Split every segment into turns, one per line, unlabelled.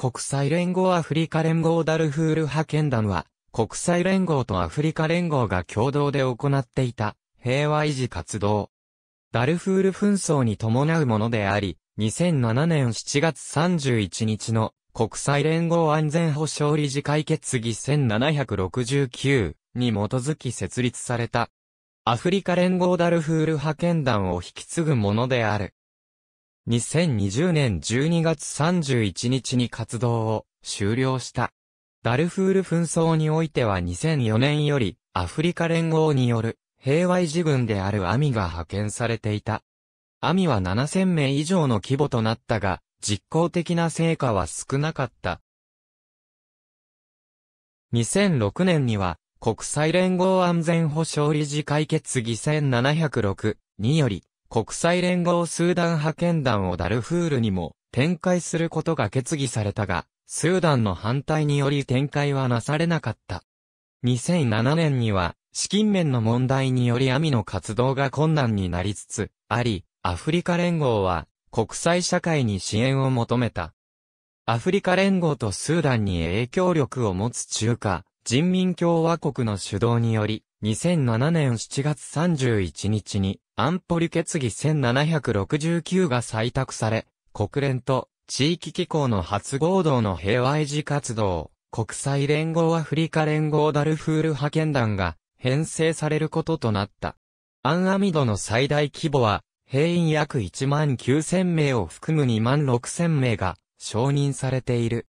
国際連合アフリカ連合ダルフール派遣団は、国際連合とアフリカ連合が共同で行っていた平和維持活動。ダルフール紛争に伴うものであり、2007年7月31日の国際連合安全保障理事会決議1769に基づき設立された。アフリカ連合ダルフール派遣団を引き継ぐものである。2020年12月31日に活動を終了した。ダルフール紛争においては2004年よりアフリカ連合による平和維持軍であるアミが派遣されていた。アミは7000名以上の規模となったが、実効的な成果は少なかった。2006年には、国際連合安全保障理事会決議1706により、国際連合スーダン派遣団をダルフールにも展開することが決議されたが、スーダンの反対により展開はなされなかった。2007年には、資金面の問題により網の活動が困難になりつつあり、アフリカ連合は国際社会に支援を求めた。アフリカ連合とスーダンに影響力を持つ中華人民共和国の主導により、2007年7月31日に安保理決議1769が採択され、国連と地域機構の初合同の平和維持活動、国際連合アフリカ連合ダルフール派遣団が編成されることとなった。アンアミドの最大規模は、兵員約1万9000名を含む2万6000名が承認されている。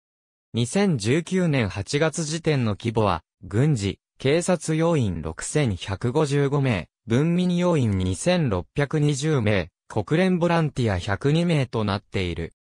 2019年8月時点の規模は、軍事、警察要員6155名、文民要員2620名、国連ボランティア102名となっている。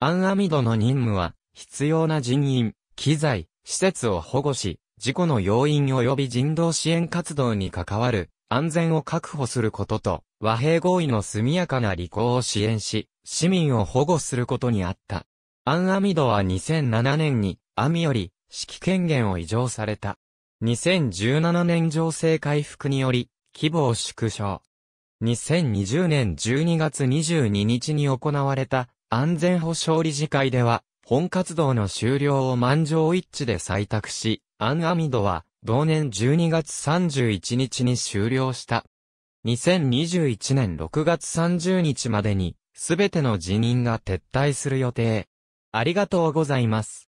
アンアミドの任務は、必要な人員、機材、施設を保護し、事故の要因及び人道支援活動に関わる安全を確保することと、和平合意の速やかな履行を支援し、市民を保護することにあった。アンアミドは2007年に、アミより、指揮権限を移譲された。2017年情勢回復により、規模を縮小。2020年12月22日に行われた安全保障理事会では、本活動の終了を満場一致で採択し、アンアミドは同年12月31日に終了した。2021年6月30日までに、すべての辞任が撤退する予定。ありがとうございます。